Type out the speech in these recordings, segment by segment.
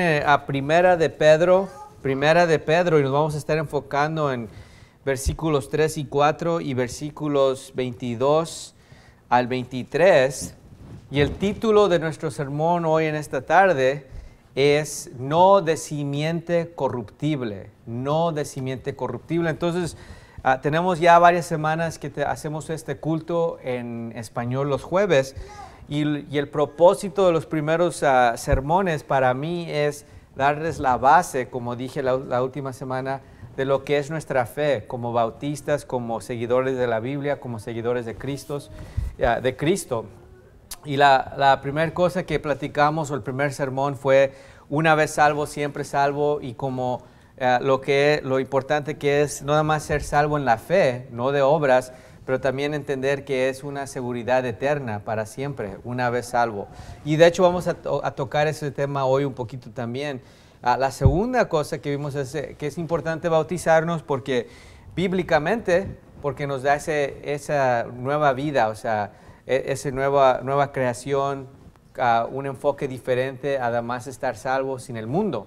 a Primera de Pedro, Primera de Pedro, y nos vamos a estar enfocando en versículos 3 y 4 y versículos 22 al 23. Y el título de nuestro sermón hoy en esta tarde es No de simiente corruptible, no de simiente corruptible. Entonces, ah, tenemos ya varias semanas que hacemos este culto en español los jueves. Y, el propósito de los primeros ah, sermones para mí es darles la base, como dije la, última semana, de lo que es nuestra fe como bautistas, como seguidores de la Biblia, como seguidores de, ah, de Cristo. Y la, primera cosa que platicamos o el primer sermón fue una vez salvo, siempre salvo y como ah, lo, que, lo importante que es no nada más ser salvo en la fe, no de obras, pero también entender que es una seguridad eterna para siempre, una vez salvo. Y de hecho vamos a, tocar ese tema hoy un poquito también. Ah, la segunda cosa que vimos es eh, que es importante bautizarnos porque bíblicamente, porque nos da ese, esa nueva vida, o sea, e, esa nueva, nueva creación, ah, un enfoque diferente, además estar salvo sin el mundo.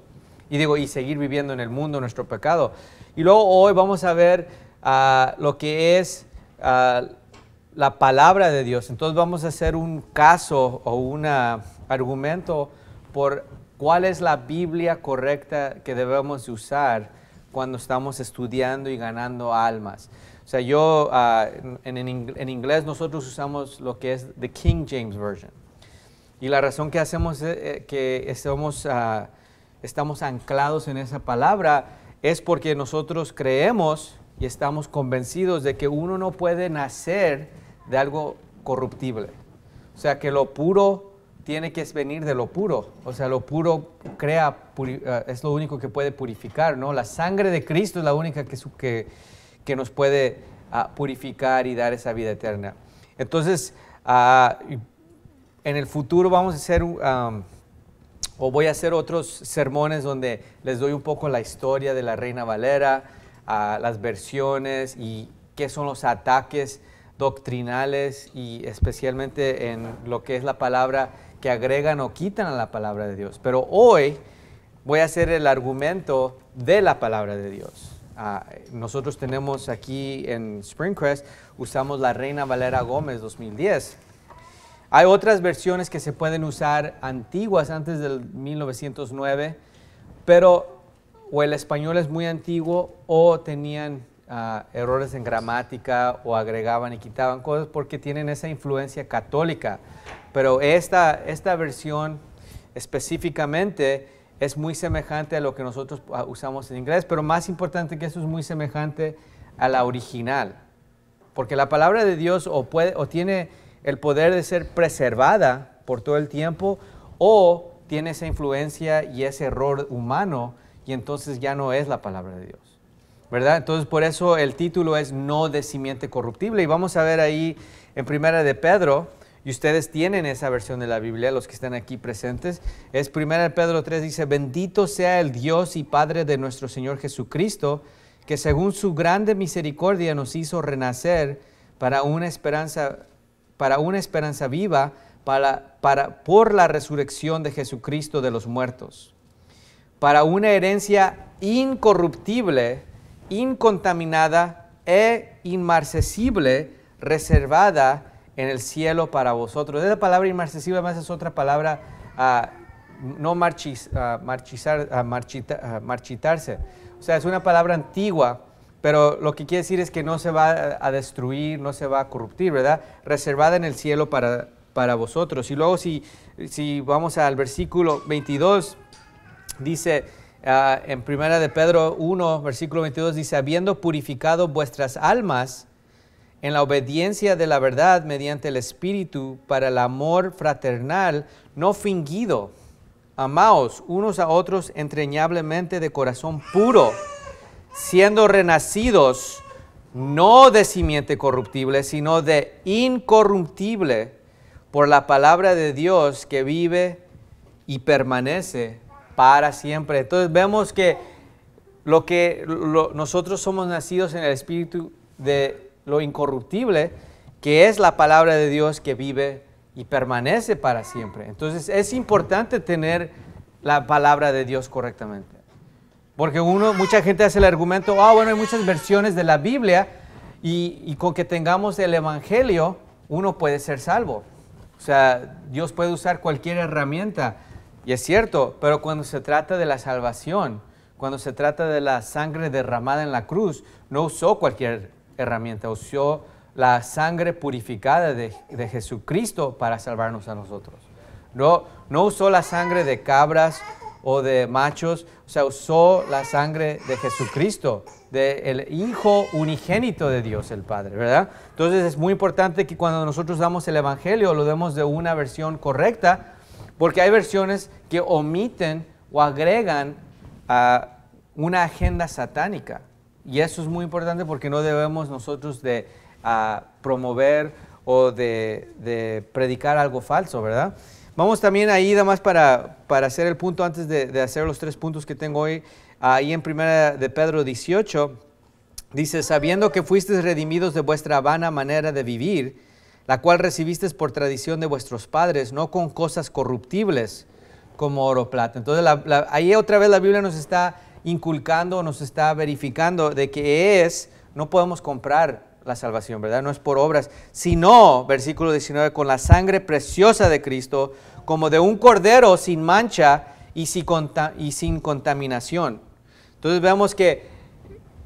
Y digo, y seguir viviendo en el mundo nuestro pecado. Y luego hoy vamos a ver ah, lo que es la palabra de Dios. Entonces vamos a hacer un caso o un ah, argumento por cuál es la Biblia correcta que debemos usar cuando estamos estudiando y ganando almas. O sea, yo ah, en, inglés nosotros usamos lo que es the King James Version. Y la razón que hacemos eh, eh, que estamos, ah, estamos anclados en esa palabra es porque nosotros creemos y estamos convencidos de que uno no puede nacer de algo corruptible. O sea, que lo puro tiene que venir de lo puro. O sea, lo puro crea, eh, es lo único que puede purificar, ¿no? La sangre de Cristo es la única que, que, nos puede ah, purificar y dar esa vida eterna. Entonces, ah, en el futuro vamos a hacer, o voy a hacer otros sermones donde les doy un poco la historia de la Reina Valera, a las versiones y qué son los ataques doctrinales y especialmente en lo que es la palabra que agregan o quitan a la palabra de Dios. Pero hoy voy a hacer el argumento de la palabra de Dios. Ah, nosotros tenemos aquí en Springcrest, usamos la Reina Valera Gómez 2010. Hay otras versiones que se pueden usar antiguas antes del 1909, pero o el español es muy antiguo o tenían ah, errores en gramática o agregaban y quitaban cosas porque tienen esa influencia católica. Pero esta, esta versión específicamente es muy semejante a lo que nosotros ah, usamos en inglés, pero más importante que eso es muy semejante a la original. Porque la palabra de Dios o tiene el poder de ser preservada por todo el tiempo o tiene esa influencia y ese error humano y entonces ya no es la palabra de Dios. ¿Verdad? Entonces por eso el título es No de simiente corruptible y vamos a ver ahí en primera de Pedro, y ustedes tienen esa versión de la Biblia, los que están aquí presentes, es primera de Pedro 3 dice, bendito sea el Dios y Padre de nuestro Señor Jesucristo, que según su grande misericordia nos hizo renacer para una esperanza, para una esperanza viva para, para, por la resurrección de Jesucristo de los muertos para una herencia incorruptible, incontaminada e inmarcesible, reservada en el cielo para vosotros. Esa palabra inmarcesible además es otra palabra, a ah, no ah, marchizar, ah, marchitarse. O sea, es una palabra antigua, pero lo que quiere decir es que no se va a destruir, no se va a corruptir, ¿verdad? Reservada en el cielo para, para vosotros. Y luego si, si vamos al versículo 22, Dice ah, en Primera de Pedro 1, versículo 22, dice, habiendo purificado vuestras almas en la obediencia de la verdad mediante el Espíritu para el amor fraternal no fingido, amaos unos a otros entreñablemente de corazón puro, siendo renacidos no de simiente corruptible, sino de incorruptible por la palabra de Dios que vive y permanece para siempre. Entonces vemos que, lo que nosotros somos nacidos en el espíritu de lo incorruptible, que es la palabra de Dios que vive y permanece para siempre. Entonces es importante tener la palabra de Dios correctamente. Porque uno, mucha gente hace el argumento, ah, bueno, hay muchas versiones de la Biblia y, y con que tengamos el Evangelio, uno puede ser salvo. O sea, Dios puede usar cualquier herramienta. Y es cierto, pero cuando se trata de la salvación, cuando se trata de la sangre derramada en la cruz, no usó cualquier herramienta, usó la sangre purificada de, Jesucristo para salvarnos a nosotros. No, no usó la sangre de cabras o de machos, o sea, usó la sangre de Jesucristo, del Hijo unigénito de Dios el Padre, ¿verdad? Entonces es muy importante que cuando nosotros damos el Evangelio lo demos de una versión correcta porque hay versiones que omiten o agregan a ah, una agenda satánica. Y eso es muy importante porque no debemos nosotros de ah, promover o de, predicar algo falso, ¿verdad? Vamos también ahí, nada más para, para hacer el punto antes de, de hacer los tres puntos que tengo hoy, ahí en primera de Pedro 18, dice, sabiendo que fuisteis redimidos de vuestra vana manera de vivir, la cual recibisteis por tradición de vuestros padres, no con cosas corruptibles como oro o plata. Entonces ahí otra vez la Biblia nos está inculcando, nos está verificando de que es, no podemos comprar la salvación, ¿verdad? No es por obras, sino, versículo 19, con la sangre preciosa de Cristo, como de un cordero sin mancha y sin, y sin contaminación. Entonces veamos que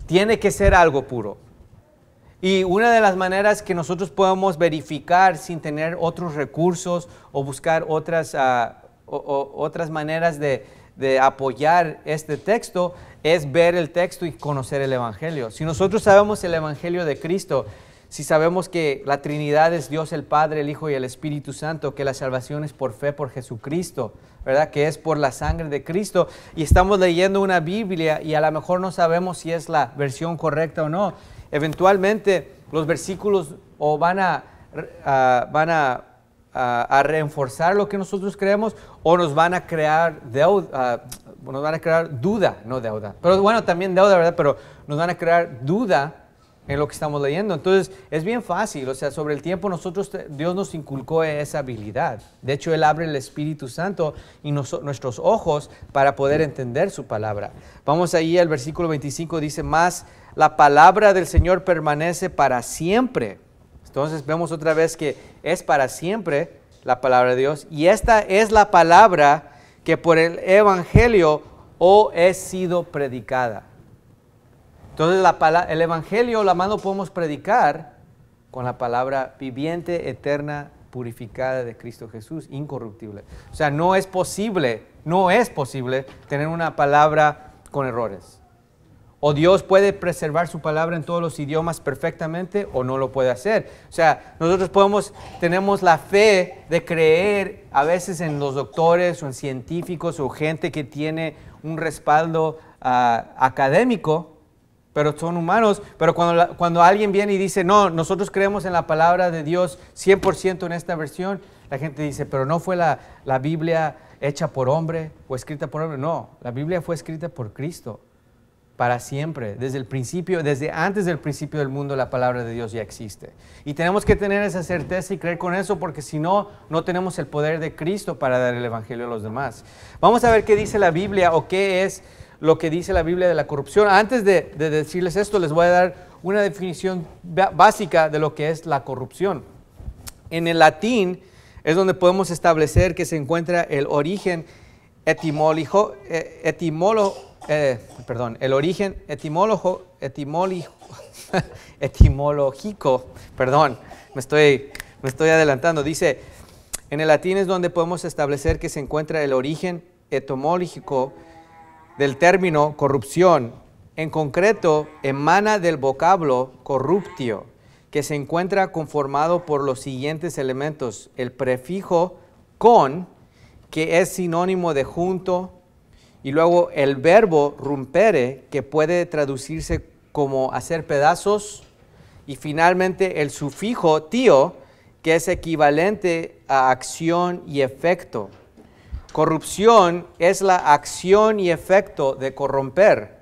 tiene que ser algo puro. Y una de las maneras que nosotros podemos verificar sin tener otros recursos o buscar otras, ah, otras maneras de, de apoyar este texto es ver el texto y conocer el Evangelio. Si nosotros sabemos el Evangelio de Cristo, si sabemos que la Trinidad es Dios el Padre, el Hijo y el Espíritu Santo, que la salvación es por fe por Jesucristo, ¿verdad? Que es por la sangre de Cristo. Y estamos leyendo una Biblia y a lo mejor no sabemos si es la versión correcta o no. Eventualmente los versículos o van a, van a, reforzar lo que nosotros creemos o nos van a crear deuda, nos van a crear duda, no deuda, pero bueno, también deuda, ¿verdad? Pero nos van a crear duda en lo que estamos leyendo. Entonces, es bien fácil, o sea, sobre el tiempo nosotros, Dios nos inculcó esa habilidad. De hecho, Él abre el Espíritu Santo y nuestros ojos para poder entender su palabra. Vamos ahí al versículo 25, dice, más la palabra del Señor permanece para siempre. Entonces, vemos otra vez que es para siempre la palabra de Dios y esta es la palabra que por el Evangelio o he sido predicada. Entonces el Evangelio, la mano podemos predicar con la palabra viviente, eterna, purificada de Cristo Jesús, incorruptible. O sea, no es posible, no es posible tener una palabra con errores. O Dios puede preservar su palabra en todos los idiomas perfectamente o no lo puede hacer. O sea, nosotros podemos, tenemos la fe de creer a veces en los doctores o en científicos o gente que tiene un respaldo ah, académico, pero son humanos. Pero cuando, cuando alguien viene y dice, no, nosotros creemos en la palabra de Dios 100% en esta versión, la gente dice, pero no fue la, la Biblia hecha por hombre o escrita por hombre. No, la Biblia fue escrita por Cristo para siempre. Desde el principio, desde antes del principio del mundo, la palabra de Dios ya existe. Y tenemos que tener esa certeza y creer con eso, porque si no, no tenemos el poder de Cristo para dar el Evangelio a los demás. Vamos a ver qué dice la Biblia o qué es lo que dice la Biblia de la corrupción. Antes de, decirles esto, les voy a dar una definición básica de lo que es la corrupción. En el latín es donde podemos establecer que se encuentra el origen etimólogo, eh, etimolo, eh, perdón, el origen etimólogo, etimólico, etimológico, perdón, me estoy, me estoy adelantando, dice, en el latín es donde podemos establecer que se encuentra el origen etimológico del término corrupción, en concreto, emana del vocablo corruptio, que se encuentra conformado por los siguientes elementos. El prefijo con, que es sinónimo de junto, y luego el verbo rompere, que puede traducirse como hacer pedazos, y finalmente el sufijo tío, que es equivalente a acción y efecto. Corrupción es la acción y efecto de corromper,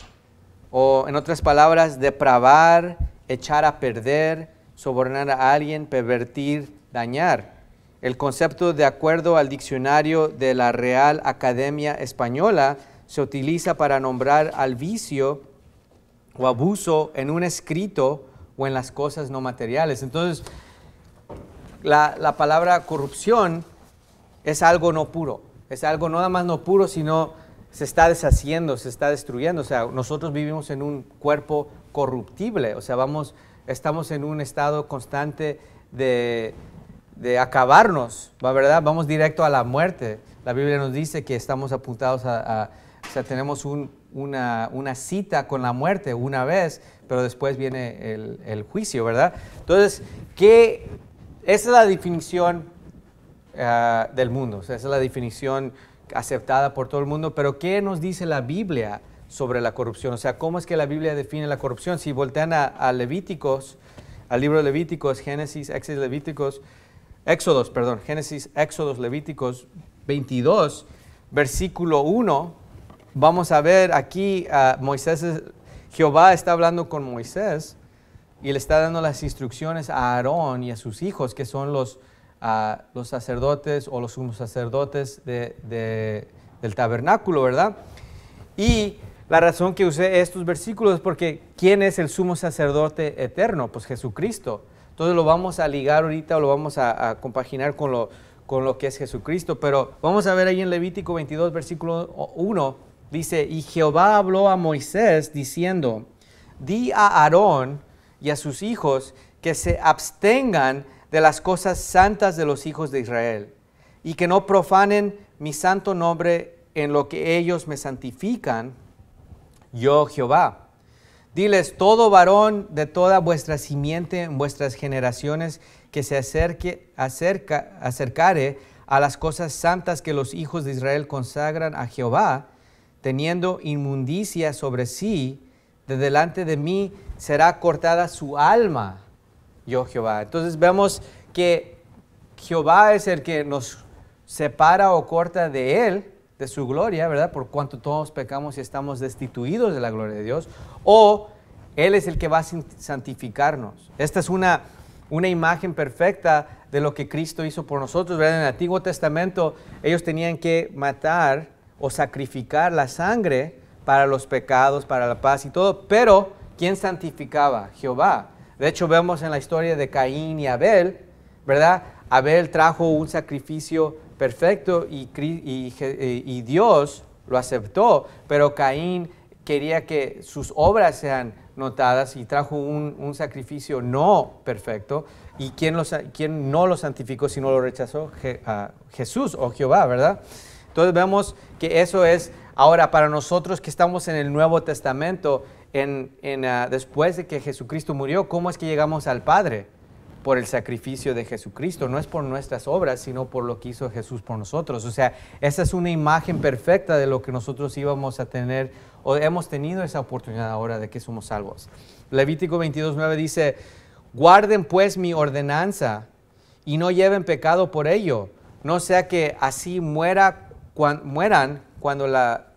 o en otras palabras, depravar, echar a perder, sobornar a alguien, pervertir, dañar. El concepto, de acuerdo al diccionario de la Real Academia Española, se utiliza para nombrar al vicio o abuso en un escrito o en las cosas no materiales. Entonces, la, la palabra corrupción es algo no puro es algo nada más no puro, sino se está deshaciendo, se está destruyendo. O sea, nosotros vivimos en un cuerpo corruptible. O sea, vamos, estamos en un estado constante de, de acabarnos, ¿verdad? Vamos directo a la muerte. La Biblia nos dice que estamos apuntados a, o sea, tenemos una, cita con la muerte una vez, pero después viene el, el juicio, ¿verdad? Entonces, ¿qué, esa es la definición Ah, del mundo. sea, esa es la definición aceptada por todo el mundo. Pero ¿qué nos dice la Biblia sobre la corrupción? O sea, ¿cómo es que la Biblia define la corrupción? Si voltean a, Levíticos, al libro de Levíticos, Génesis, Éxodos, Levíticos, Éxodos, perdón, Génesis, Éxodos, Levíticos 22, versículo 1, vamos a ver aquí Moisés, Jehová está hablando con Moisés y le está dando las instrucciones a Aarón y a sus hijos, que son los a los sacerdotes o los sumos sacerdotes de, del tabernáculo, ¿verdad? Y la razón que usé estos versículos es porque ¿quién es el sumo sacerdote eterno? Pues Jesucristo. Entonces lo vamos a ligar ahorita o lo vamos a, compaginar con lo, con lo que es Jesucristo. Pero vamos a ver ahí en Levítico 22, versículo 1, dice, y Jehová habló a Moisés diciendo, di a Aarón y a sus hijos que se abstengan de las cosas santas de los hijos de Israel, y que no profanen mi santo nombre en lo que ellos me santifican, yo Jehová. Diles, todo varón de toda vuestra simiente en vuestras generaciones que se acerque, acerca, acercare a las cosas santas que los hijos de Israel consagran a Jehová, teniendo inmundicia sobre sí, de delante de mí será cortada su alma yo Jehová. Entonces vemos que Jehová es el que nos separa o corta de Él, de su gloria, ¿verdad? Por cuanto todos pecamos y estamos destituidos de la gloria de Dios. O Él es el que va a santificarnos. Esta es una, una imagen perfecta de lo que Cristo hizo por nosotros, ¿verdad? En el Antiguo Testamento ellos tenían que matar o sacrificar la sangre para los pecados, para la paz y todo, pero ¿quién santificaba? Jehová. De hecho, vemos en la historia de Caín y Abel, ¿verdad? Abel trajo un sacrificio perfecto y, eh, Dios lo aceptó, pero Caín quería que sus obras sean notadas y trajo un, sacrificio no perfecto. ¿Y quién, no lo santificó no lo rechazó? Jesús o Jehová, ¿verdad? Entonces vemos que eso es, ahora para nosotros que estamos en el Nuevo Testamento, en, ah, después de que Jesucristo murió, ¿cómo es que llegamos al Padre? Por el sacrificio de Jesucristo, no es por nuestras obras, sino por lo que hizo Jesús por nosotros. O sea, esa es una imagen perfecta de lo que nosotros íbamos a tener o hemos tenido esa oportunidad ahora de que somos salvos. Levítico 22 22.9 dice, guarden pues mi ordenanza y no lleven pecado por ello, no sea que así muera, mueran cuando la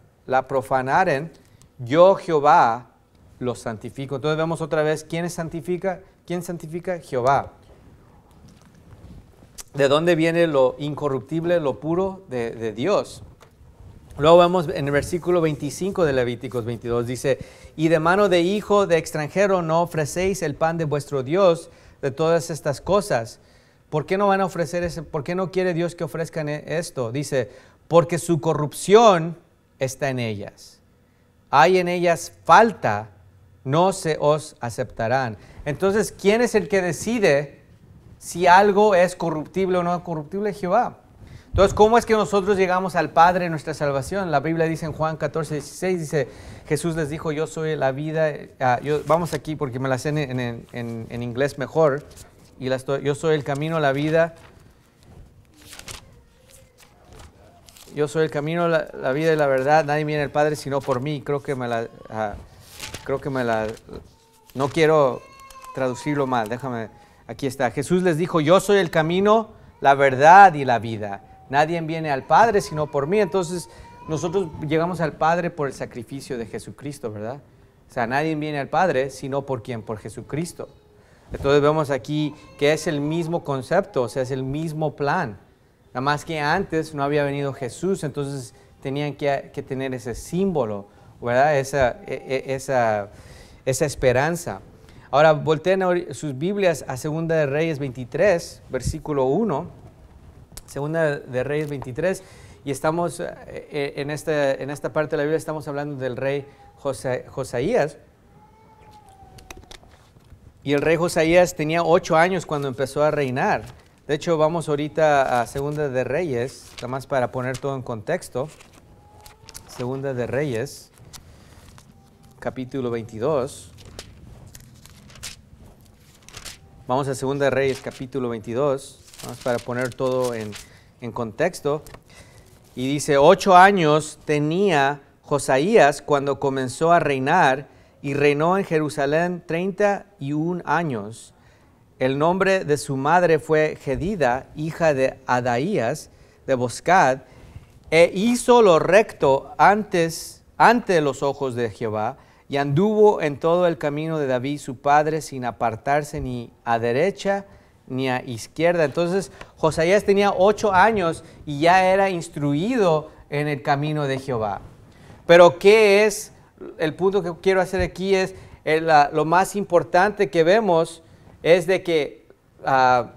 profanaren. Yo Jehová lo santifico. Entonces vemos otra vez quién santifica, quién santifica Jehová. ¿De dónde viene lo incorruptible, lo puro de, Dios? Luego vemos en el versículo 25 de Levíticos 22, dice, y de mano de hijo de extranjero no ofrecéis el pan de vuestro Dios de todas estas cosas. ¿Por qué no van a ofrecer ese? ¿Por qué no quiere Dios que ofrezcan e-, esto? Dice, porque su corrupción está en ellas. Hay en ellas falta no se os aceptarán. Entonces, ¿quién es el que decide si algo es corruptible o no corruptible? Jehová. Entonces, ¿cómo es que nosotros llegamos al Padre en nuestra salvación? La Biblia dice en Juan 14, 16, dice, Jesús les dijo, yo soy la vida, ah, vamos aquí porque me la sé en, inglés mejor, yo soy el camino, la vida, yo soy el camino, la, vida y la verdad, nadie viene al Padre sino por mí, creo que me la... Ah, creo que me la... No quiero traducirlo mal, déjame... Aquí está. Jesús les dijo, yo soy el camino, la verdad y la vida. Nadie viene al Padre sino por mí. Entonces nosotros llegamos al Padre por el sacrificio de Jesucristo, ¿verdad? O sea, nadie viene al Padre sino por quién, por Jesucristo. Entonces vemos aquí que es el mismo concepto, o sea, es el mismo plan. Nada más que antes no había venido Jesús, entonces tenían que, que tener ese símbolo e, e, esa, esa, esperanza. Ahora volteen sus Biblias a Segunda de Reyes 23, versículo 1. Segunda de Reyes 23. Y estamos eh, eh, en esta, parte de la Biblia, estamos hablando del rey Josías. Y el rey Josaías tenía ocho años cuando empezó a reinar. De hecho, vamos ahorita a Segunda de Reyes, nada más para poner todo en contexto. Segunda de Reyes capítulo 22. Vamos a 2 Reyes capítulo 22, vamos para poner todo en, contexto. Y dice, ocho años tenía Josaías cuando comenzó a reinar y reinó en Jerusalén 31 años. El nombre de su madre fue Gedida, hija de Adaías de Boscad, e hizo lo recto antes ante los ojos de Jehová, y anduvo en todo el camino de David su padre sin apartarse ni a derecha ni a izquierda. Entonces Josías tenía ocho años y ya era instruido en el camino de Jehová. Pero ¿qué es? El punto que quiero hacer aquí es eh, lo más importante que vemos es de que ah,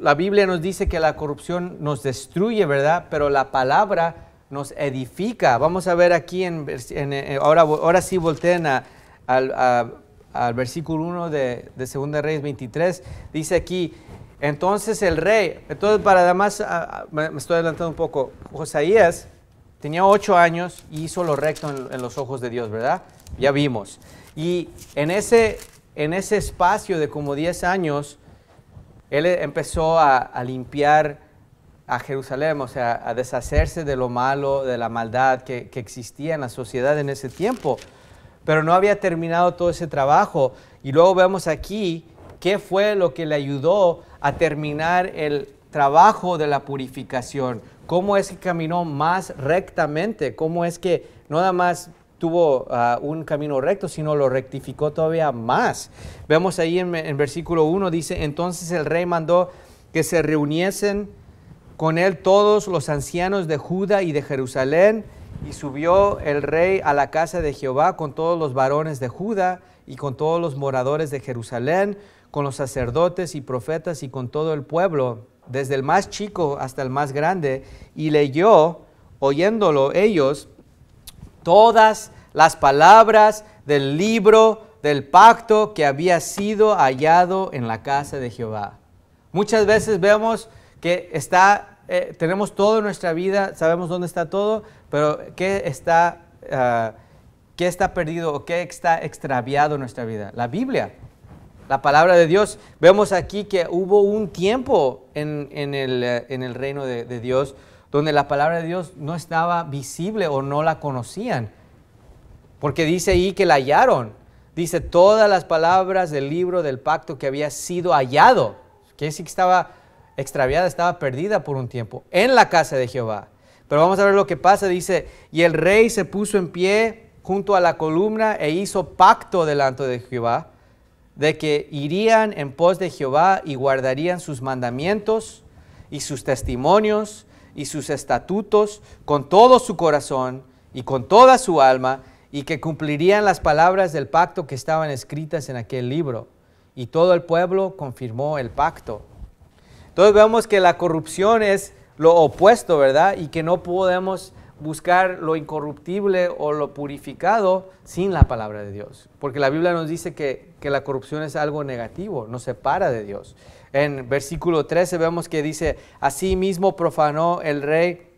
la Biblia nos dice que la corrupción nos destruye, ¿verdad? Pero la palabra nos edifica. Vamos a ver aquí, en, eh, eh, ahora, ahora sí volteen al versículo 1 de, de Segunda Reyes 23, dice aquí, entonces el rey, entonces para además, ah, ah, me estoy adelantando un poco, Josaías tenía ocho años y hizo lo recto en, los ojos de Dios, ¿verdad? Ya vimos. Y en ese, en ese espacio de como 10 años, él eh, empezó a limpiar a Jerusalén, o sea, a deshacerse de lo malo, de la maldad que, existía en la sociedad en ese tiempo. Pero no había terminado todo ese trabajo. Y luego vemos aquí qué fue lo que le ayudó a terminar el trabajo de la purificación, cómo es que caminó más rectamente, cómo es que no nada más tuvo ah, un camino recto, sino lo rectificó todavía más. Vemos ahí en, en versículo 1, dice, entonces el rey mandó que se reuniesen con él todos los ancianos de Judá y de Jerusalén, y subió el rey a la casa de Jehová con todos los varones de Judá y con todos los moradores de Jerusalén, con los sacerdotes y profetas y con todo el pueblo, desde el más chico hasta el más grande, y leyó, oyéndolo ellos, todas las palabras del libro del pacto que había sido hallado en la casa de Jehová. Muchas veces vemos que está, eh, tenemos todo en nuestra vida, sabemos dónde está todo, pero ¿qué está, ah, está perdido o qué está extraviado en nuestra vida? La Biblia, la palabra de Dios. Vemos aquí que hubo un tiempo en, el, reino de, Dios donde la palabra de Dios no estaba visible o no la conocían. Porque dice ahí que la hallaron. Dice todas las palabras del libro del pacto que había sido hallado. Que es que estaba extraviada, estaba perdida por un tiempo, en la casa de Jehová. Pero vamos a ver lo que pasa, dice, y el rey se puso en pie junto a la columna e hizo pacto delante de Jehová, de que irían en pos de Jehová y guardarían sus mandamientos y sus testimonios y sus estatutos con todo su corazón y con toda su alma, y que cumplirían las palabras del pacto que estaban escritas en aquel libro. Y todo el pueblo confirmó el pacto. Entonces vemos que la corrupción es lo opuesto, ¿verdad? Y que no podemos buscar lo incorruptible o lo purificado sin la palabra de Dios. Porque la Biblia nos dice que, la corrupción es algo negativo, nos separa de Dios. En versículo 13 vemos que dice, Así mismo profanó el rey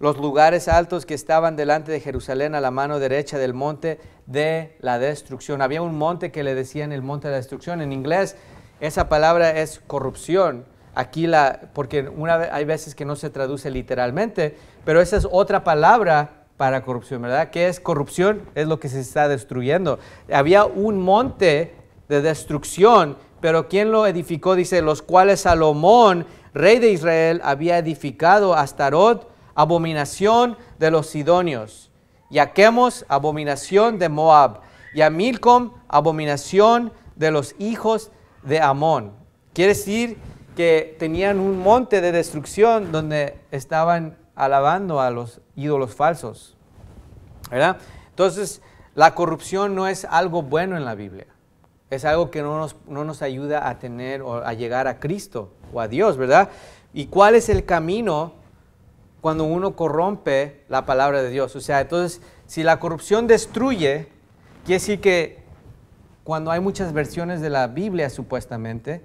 los lugares altos que estaban delante de Jerusalén a la mano derecha del monte de la destrucción. Había un monte que le decían el monte de la destrucción. En inglés esa palabra es corrupción aquí la, porque una, hay veces que no se traduce literalmente, pero esa es otra palabra para corrupción, ¿verdad? ¿Qué es corrupción? Es lo que se está destruyendo. Había un monte de destrucción, pero ¿quién lo edificó? Dice, los cuales Salomón, rey de Israel, había edificado Astarot, abominación de los sidonios, y Chemos, abominación de Moab, y a Milcom, abominación de los hijos de Amón. Quiere decir que tenían un monte de destrucción donde estaban alabando a los ídolos falsos. ¿Verdad? Entonces, la corrupción no es algo bueno en la Biblia. Es algo que no nos, ayuda a tener o a llegar a Cristo o a Dios, ¿verdad? ¿Y cuál es el camino cuando uno corrompe la palabra de Dios? O sea, entonces, si la corrupción destruye, quiere decir que cuando hay muchas versiones de la Biblia supuestamente,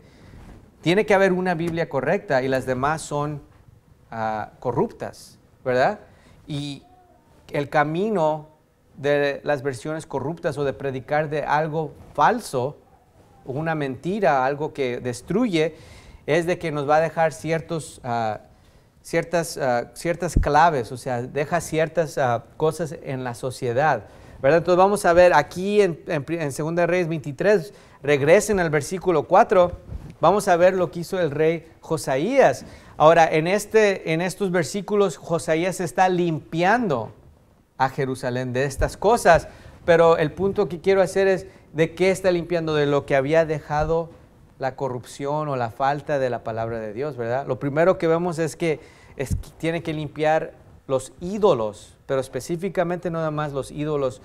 tiene que haber una Biblia correcta y las demás son ah, corruptas, ¿verdad? Y el camino de las versiones corruptas o de predicar de algo falso, una mentira, algo que destruye, es de que nos va a dejar ah, ciertas, ah, ciertas claves, o sea, deja ciertas cosas en la sociedad. ¿verdad? Entonces vamos a ver aquí en, en, en 2 Reyes 23, regresen al versículo 4 Vamos a ver lo que hizo el rey Josaías. Ahora, en, este, en estos versículos, Josaías está limpiando a Jerusalén de estas cosas, pero el punto que quiero hacer es de qué está limpiando, de lo que había dejado la corrupción o la falta de la palabra de Dios, ¿verdad? Lo primero que vemos es que, es tiene que limpiar los ídolos, pero específicamente nada más los ídolos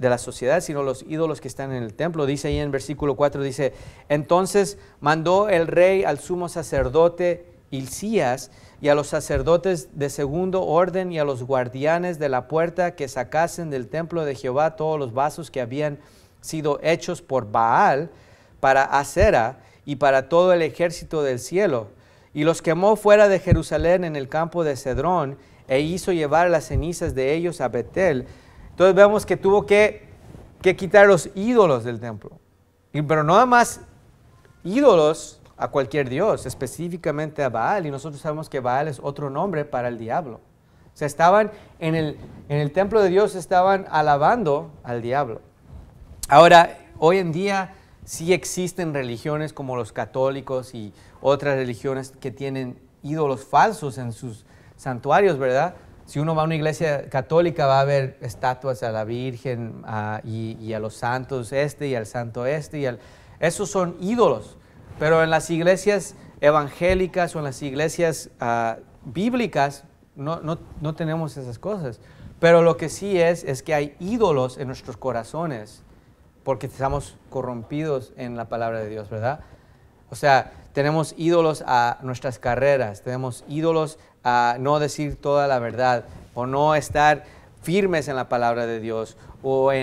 de la sociedad, sino los ídolos que están en el templo. Dice ahí en versículo 4, dice, entonces mandó el rey al sumo sacerdote ilcías y a los sacerdotes de segundo orden y a los guardianes de la puerta que sacasen del templo de Jehová todos los vasos que habían sido hechos por Baal para Acera y para todo el ejército del cielo. Y los quemó fuera de Jerusalén en el campo de Cedrón e hizo llevar las cenizas de ellos a Betel entonces vemos que tuvo que, quitar los ídolos del templo. pero no nada más ídolos a cualquier dios, específicamente a Baal. Y nosotros sabemos que Baal es otro nombre para el diablo. O sea, estaban en el, en el templo de Dios, estaban alabando al diablo. Ahora, hoy en día sí existen religiones como los católicos y otras religiones que tienen ídolos falsos en sus santuarios, ¿verdad? si uno va a una iglesia católica va a ver estatuas a la Virgen y, a los santos este y al santo este. Y Esos son ídolos. Pero en las iglesias evangélicas o en las iglesias ah, bíblicas no, no, no, tenemos esas cosas. Pero lo que sí es es que hay ídolos en nuestros corazones porque estamos corrompidos en la palabra de Dios, ¿verdad? O sea, tenemos ídolos a nuestras carreras, tenemos ídolos a no decir toda la verdad o no estar firmes en la palabra de Dios o ah,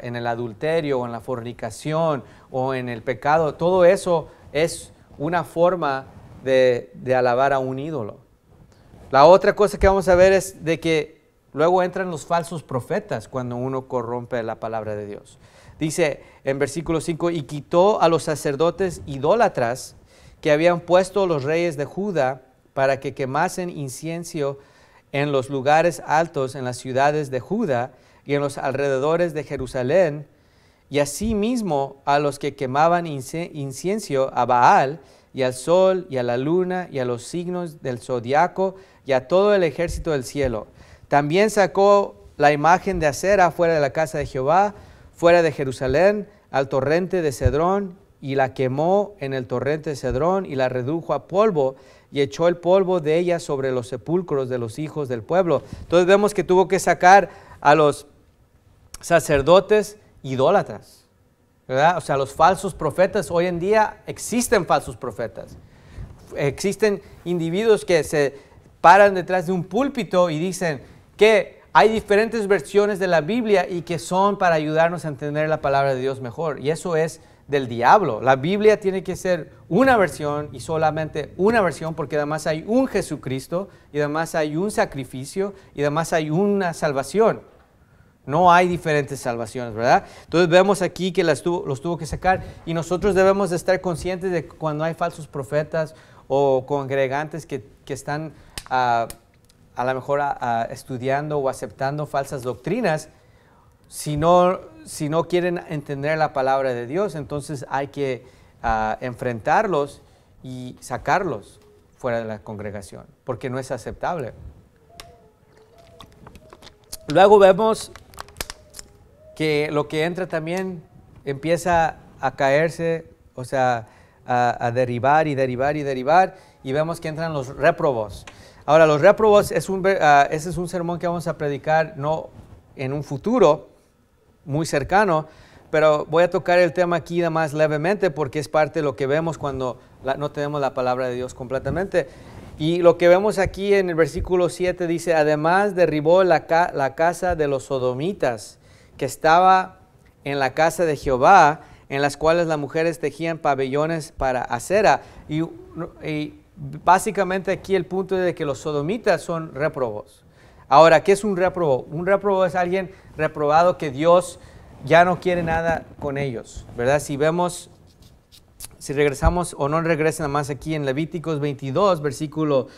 en, el adulterio o en la fornicación o en el pecado. Todo eso es una forma de, de alabar a un ídolo. La otra cosa que vamos a ver es de que Luego entran los falsos profetas cuando uno corrompe la palabra de Dios. Dice en versículo 5, y quitó a los sacerdotes idólatras que habían puesto los reyes de Judá para que quemasen incienso en los lugares altos en las ciudades de Judá y en los alrededores de Jerusalén, y asimismo a los que quemaban incienso a Baal, y al sol, y a la luna, y a los signos del zodiaco, y a todo el ejército del cielo. También sacó la imagen de acera fuera de la casa de Jehová, fuera de Jerusalén, al torrente de Cedrón, y la quemó en el torrente de Cedrón, y la redujo a polvo, y echó el polvo de ella sobre los sepulcros de los hijos del pueblo. Entonces vemos que tuvo que sacar a los sacerdotes idólatras, ¿verdad? O sea, los falsos profetas, hoy en día existen falsos profetas. Existen individuos que se paran detrás de un púlpito y dicen que hay diferentes versiones de la Biblia y que son para ayudarnos a entender la palabra de Dios mejor. Y eso es del diablo. La Biblia tiene que ser una versión y solamente una versión porque además hay un Jesucristo y además hay un sacrificio y además hay una salvación. No hay diferentes salvaciones, ¿verdad? Entonces vemos aquí que las tuvo, los tuvo que sacar y nosotros debemos de estar conscientes de cuando hay falsos profetas o congregantes que, están ah, a lo mejor ah, ah, estudiando o aceptando falsas doctrinas, si no si no quieren entender la palabra de Dios, entonces hay que ah, enfrentarlos y sacarlos fuera de la congregación, porque no es aceptable. Luego vemos que lo que entra también empieza a caerse, o sea, a, derribar derivar y derivar y derivar, y vemos que entran los réprobos. Ahora, los réprobos, ah, ese es un sermón que vamos a predicar no en un futuro, muy cercano, pero voy a tocar el tema aquí más levemente porque es parte de lo que vemos cuando no tenemos la palabra de Dios completamente. Y lo que vemos aquí en el versículo 7 dice, además derribó la, casa de los sodomitas que estaba en la casa de Jehová, en las cuales las mujeres tejían pabellones para acera. Y, básicamente aquí el punto es de que los sodomitas son reprobos. Ahora, ¿qué es un reprobado? Un reprobado es alguien reprobado que Dios ya no quiere nada con ellos, ¿verdad? Si vemos, si regresamos o no regresen más aquí en Levíticos 22, versículo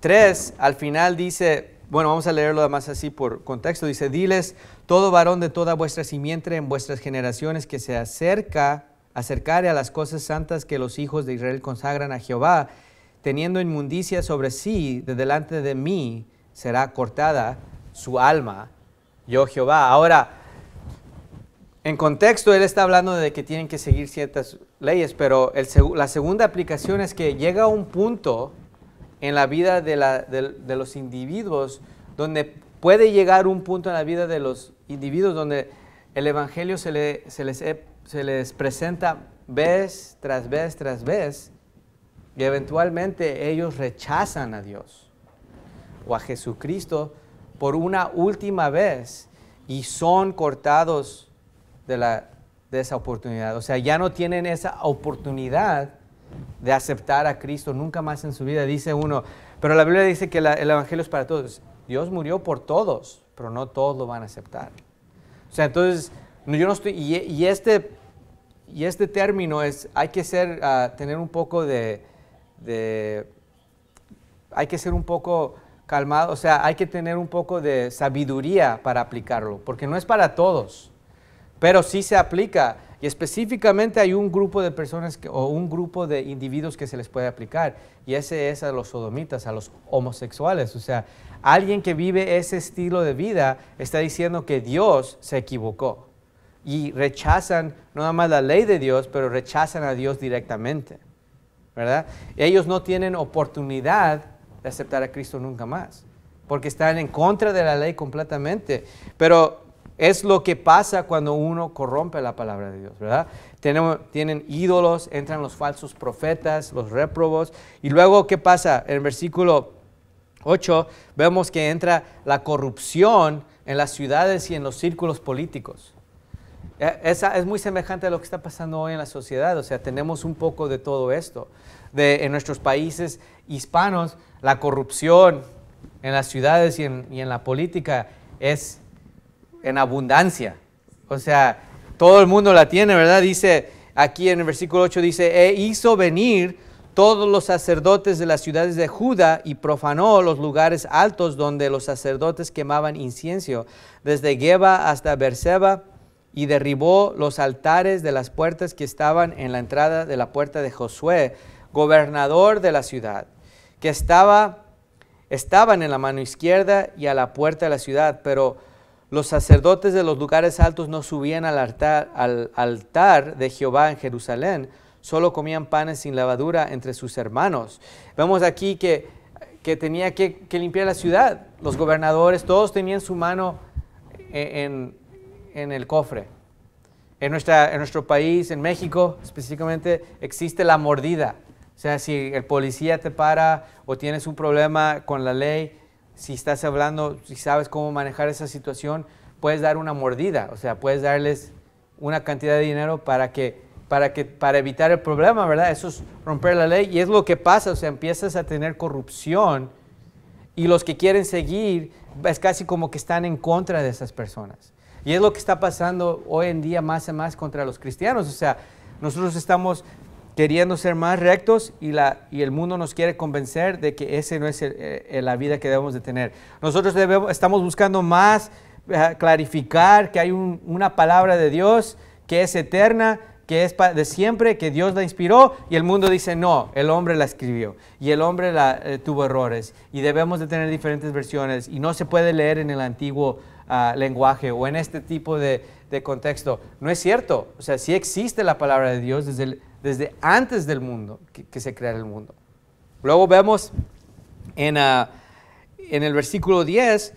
3, al final dice, bueno, vamos a leerlo más así por contexto, dice, diles, todo varón de toda vuestra simiente en vuestras generaciones que se acerca, acercare a las cosas santas que los hijos de Israel consagran a Jehová, teniendo inmundicia sobre sí de delante de mí, será cortada su alma, yo Jehová. Ahora, en contexto, él está hablando de que tienen que seguir ciertas leyes, pero la segunda aplicación es que llega un punto en la vida de, los individuos donde puede llegar un punto en la vida de los individuos donde el Evangelio se, les, e, se les presenta vez tras vez tras vez y eventualmente ellos rechazan a Dios o a Jesucristo por una última vez y son cortados de, la, de esa oportunidad. O sea, ya no tienen esa oportunidad de aceptar a Cristo nunca más en su vida, dice uno. Pero la Biblia dice que el Evangelio es para todos. Dios murió por todos, pero no todos lo van a aceptar. O sea, entonces, yo no estoy, y, este, y este término es, hay que ser, ah, tener un poco de, de, hay que ser un poco o sea, hay que tener un poco de sabiduría para aplicarlo, porque no es para todos, pero sí se aplica. Y específicamente hay un grupo de personas o un grupo de individuos que se les puede aplicar, y ese es a los sodomitas, a los homosexuales. O sea, alguien que vive ese estilo de vida está diciendo que Dios se equivocó y rechazan no nada más la ley de Dios, pero rechazan a Dios directamente. ¿Verdad? Ellos no tienen oportunidad de aceptar a Cristo nunca más, porque están en contra de la ley completamente. Pero es lo que pasa cuando uno corrompe la palabra de Dios, ¿verdad? tienen ídolos, entran los falsos profetas, los réprobos, y luego, ¿qué pasa? En el versículo 8 vemos que entra la corrupción en las ciudades y en los círculos políticos. E, esa es muy semejante a lo que está pasando hoy en la sociedad, o sea, tenemos un poco de todo esto en nuestros países hispanos, la corrupción en las ciudades y en, la política es en abundancia. O sea, todo el mundo la tiene, ¿verdad? Dice aquí en el versículo 8, dice, e hizo venir todos los sacerdotes de las ciudades de Judá y profanó los lugares altos donde los sacerdotes quemaban incienso, desde Geba hasta Berseba, y derribó los altares de las puertas que estaban en la entrada de la puerta de Josué, gobernador de la ciudad, que estaba, estaban en la mano izquierda y a la puerta de la ciudad, pero los sacerdotes de los lugares altos no subían al altar, al altar de Jehová en Jerusalén, solo comían panes sin lavadura entre sus hermanos. Vemos aquí que, tenía que, limpiar la ciudad, los gobernadores, todos tenían su mano e, en, en el cofre. En, nuestra, en nuestro país, en México específicamente, existe la mordida o sea, si el policía te para o tienes un problema con la ley, si estás hablando, si sabes cómo manejar esa situación, puedes dar una mordida, o sea, puedes darles una cantidad de dinero para que para que para evitar el problema, ¿verdad? Eso es romper la ley y es lo que pasa, o sea, empiezas a tener corrupción y los que quieren seguir es casi como que están en contra de esas personas. Y es lo que está pasando hoy en día más y más contra los cristianos, o sea, nosotros estamos queriendo ser más rectos y, la, y el mundo nos quiere convencer de que esa no es eh, eh, la vida que debemos de tener. Nosotros debemos, estamos buscando más eh, clarificar que hay una palabra de Dios que es eterna, que es de siempre, que Dios la inspiró y el mundo dice, no, el hombre la escribió y el hombre la, tuvo errores y debemos de tener diferentes versiones y no se puede leer en el antiguo ah, lenguaje o en este tipo de, de, contexto. No es cierto, o sea, sí existe la palabra de Dios desde el desde antes del mundo, que, se creara el mundo. Luego vemos en, ah, el versículo 10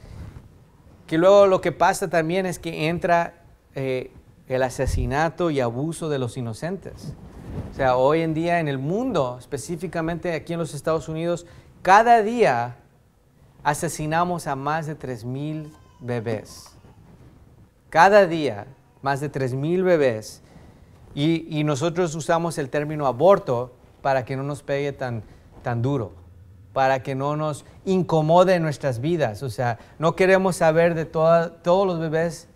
que luego lo que pasa también es que entra eh, el asesinato y abuso de los inocentes. O sea, hoy en día en el mundo, específicamente aquí en los Estados Unidos, cada día asesinamos a más de 3.000 bebés. Cada día, más de 3.000 bebés y, nosotros usamos el término aborto para que no nos pegue tan, tan duro, para que no nos incomode en nuestras vidas. O sea, no queremos saber de todos los bebés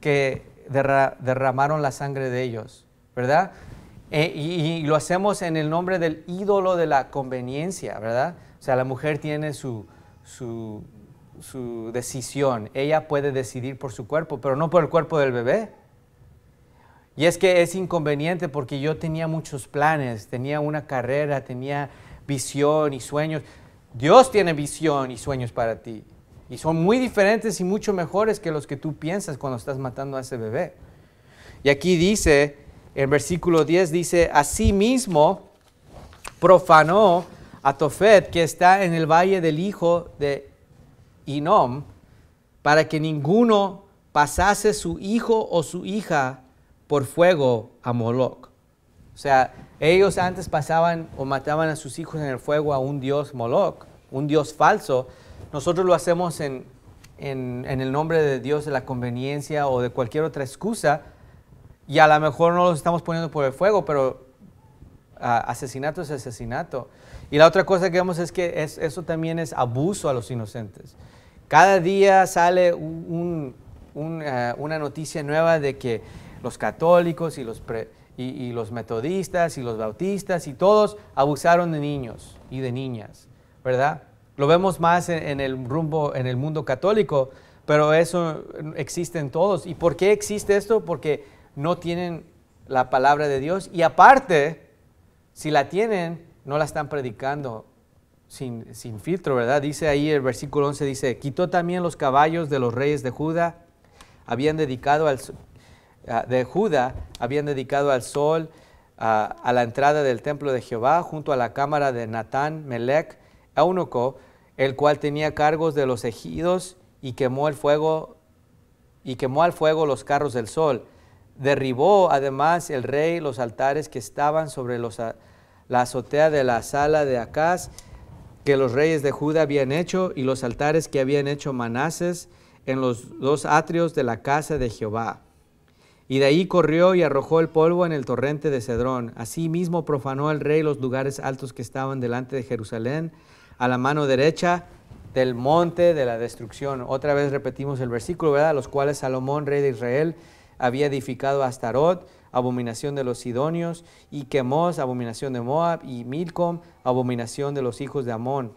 que derramaron la sangre de ellos, ¿verdad? Eh, y, lo hacemos en el nombre del ídolo de la conveniencia, ¿verdad? O sea, la mujer tiene su decisión, ella puede decidir por su cuerpo, pero no por el cuerpo del bebé. Y es que es inconveniente porque yo tenía muchos planes, tenía una carrera, tenía visión y sueños. Dios tiene visión y sueños para ti. Y son muy diferentes y mucho mejores que los que tú piensas cuando estás matando a ese bebé. Y aquí dice, en versículo 10 dice, Así mismo profanó a Tofet que está en el valle del hijo de Inom, para que ninguno pasase su hijo o su hija por fuego a Moloch. O sea, ellos antes pasaban o mataban a sus hijos en el fuego a un dios Moloch, un dios falso. Nosotros lo hacemos en, el nombre de Dios, de la conveniencia o de cualquier otra excusa, y a lo mejor no los estamos poniendo por el fuego, pero asesinato es asesinato. Y la otra cosa que vemos es que eso también es abuso a los inocentes. Cada día sale eh, una noticia nueva de que los católicos y los, y, los metodistas y los bautistas y todos abusaron de niños y de niñas, ¿verdad? Lo vemos más en, el rumbo, en el mundo católico, pero eso existe en todos. ¿Y por qué existe esto? Porque no tienen la palabra de Dios y aparte, si la tienen, no la están predicando sin, sin, filtro, ¿verdad? Dice ahí el versículo 11, dice, quitó también los caballos de los reyes de Judá, habían dedicado al, Ah, de Judá habían dedicado al sol ah, a, la entrada del templo de Jehová junto a la cámara de Natán, Melech, Eunuco, el cual tenía cargos de los ejidos y quemó el fuego y quemó al fuego los carros del sol. Derribó además el rey los altares que estaban sobre ah, la azotea de la sala de Acaz que los reyes de Judá habían hecho y los altares que habían hecho Manases en los dos atrios de la casa de Jehová. Y de ahí corrió y arrojó el polvo en el torrente de Cedrón. Asimismo profanó el rey los lugares altos que estaban delante de Jerusalén, a la mano derecha del monte de la destrucción. Otra vez repetimos el versículo, ¿verdad? Los cuales Salomón, rey de Israel, había edificado Astarot, abominación de los sidonios, y Quemos, abominación de Moab, y Milcom, abominación de los hijos de Amón.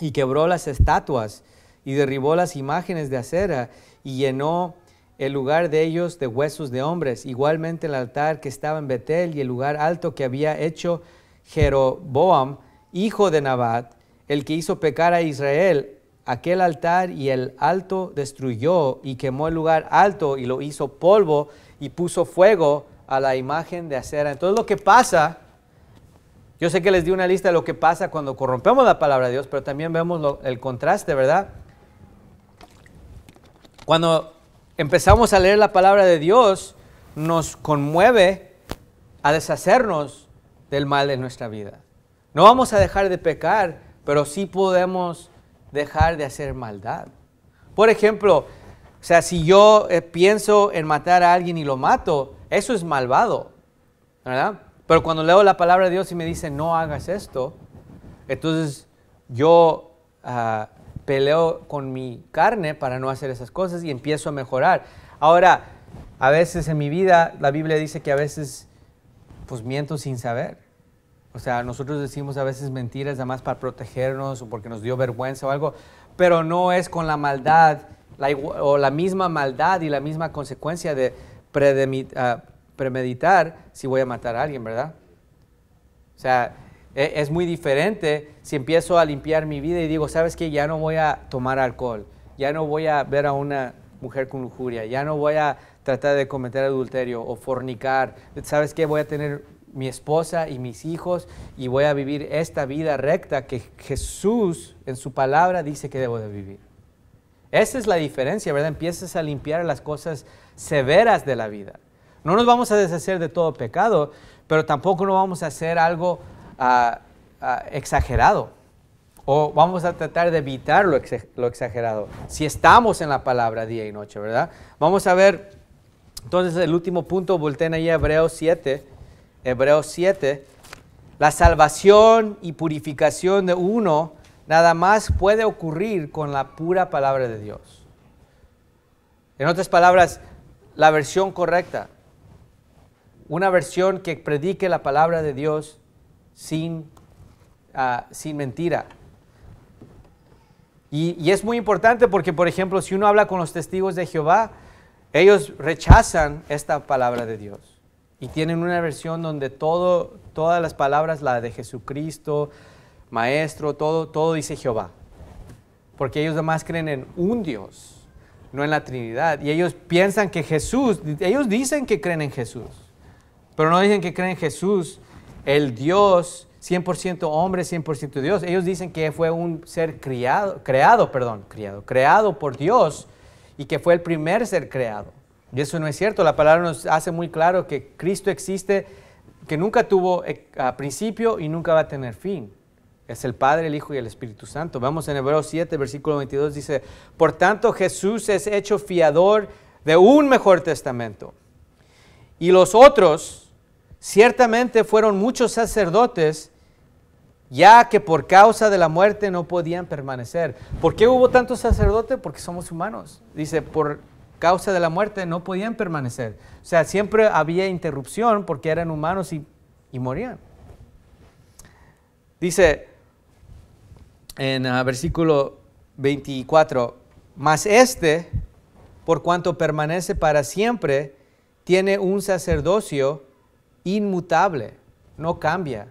Y quebró las estatuas, y derribó las imágenes de acera, y llenó el lugar de ellos de huesos de hombres, igualmente el altar que estaba en Betel y el lugar alto que había hecho Jeroboam, hijo de Nabat, el que hizo pecar a Israel, aquel altar y el alto destruyó y quemó el lugar alto y lo hizo polvo y puso fuego a la imagen de acera. Entonces lo que pasa, yo sé que les di una lista de lo que pasa cuando corrompemos la palabra de Dios, pero también vemos el contraste, ¿verdad? Cuando empezamos a leer la palabra de Dios, nos conmueve a deshacernos del mal de nuestra vida. No vamos a dejar de pecar, pero sí podemos dejar de hacer maldad. Por ejemplo, o sea, si yo eh, pienso en matar a alguien y lo mato, eso es malvado, ¿verdad? Pero cuando leo la palabra de Dios y me dice, no hagas esto, entonces yo ah, peleo con mi carne para no hacer esas cosas y empiezo a mejorar. Ahora, a veces en mi vida, la Biblia dice que a veces, pues miento sin saber. O sea, nosotros decimos a veces mentiras, además para protegernos o porque nos dio vergüenza o algo, pero no es con la maldad o la misma maldad y la misma consecuencia de ah, premeditar si voy a matar a alguien, ¿verdad? O sea, e, es muy diferente si empiezo a limpiar mi vida y digo, sabes qué? ya no voy a tomar alcohol, ya no voy a ver a una mujer con lujuria, ya no voy a tratar de cometer adulterio o fornicar, sabes que voy a tener mi esposa y mis hijos y voy a vivir esta vida recta que Jesús en su palabra dice que debo de vivir. Esa es la diferencia, ¿verdad? Empiezas a limpiar las cosas severas de la vida. No nos vamos a deshacer de todo pecado, pero tampoco no vamos a hacer algo exagerado. O vamos a tratar de evitar lo, exagerado. Si estamos en la palabra día y noche, ¿verdad? Vamos a ver, entonces, el último punto, volteen ahí a Hebreos 7. Hebreos 7. La salvación y purificación de uno nada más puede ocurrir con la pura palabra de Dios. En otras palabras, la versión correcta, una versión que predique la palabra de Dios sin, ah, sin mentira. Y, es muy importante porque, por ejemplo, si uno habla con los testigos de Jehová, ellos rechazan esta palabra de Dios. Y tienen una versión donde todo, todas las palabras, la de Jesucristo, Maestro, todo, todo dice Jehová. Porque ellos además creen en un Dios, no en la Trinidad. Y ellos piensan que Jesús, ellos dicen que creen en Jesús, pero no dicen que creen en Jesús el Dios 100% hombre, 100% Dios. Ellos dicen que fue un ser criado, creado, perdón, criado, creado por Dios y que fue el primer ser creado. Y eso no es cierto. La palabra nos hace muy claro que Cristo existe, que nunca tuvo eh, principio y nunca va a tener fin. Es el Padre, el Hijo y el Espíritu Santo. Vamos en Hebreos 7, versículo 22, dice, por tanto Jesús es hecho fiador de un mejor testamento. Y los otros, Ciertamente fueron muchos sacerdotes, ya que por causa de la muerte no podían permanecer. ¿Por qué hubo tantos sacerdotes? Porque somos humanos. Dice, por causa de la muerte no podían permanecer. O sea, siempre había interrupción porque eran humanos y, morían. Dice en ah, versículo 24, mas este, por cuanto permanece para siempre, tiene un sacerdocio inmutable, no cambia,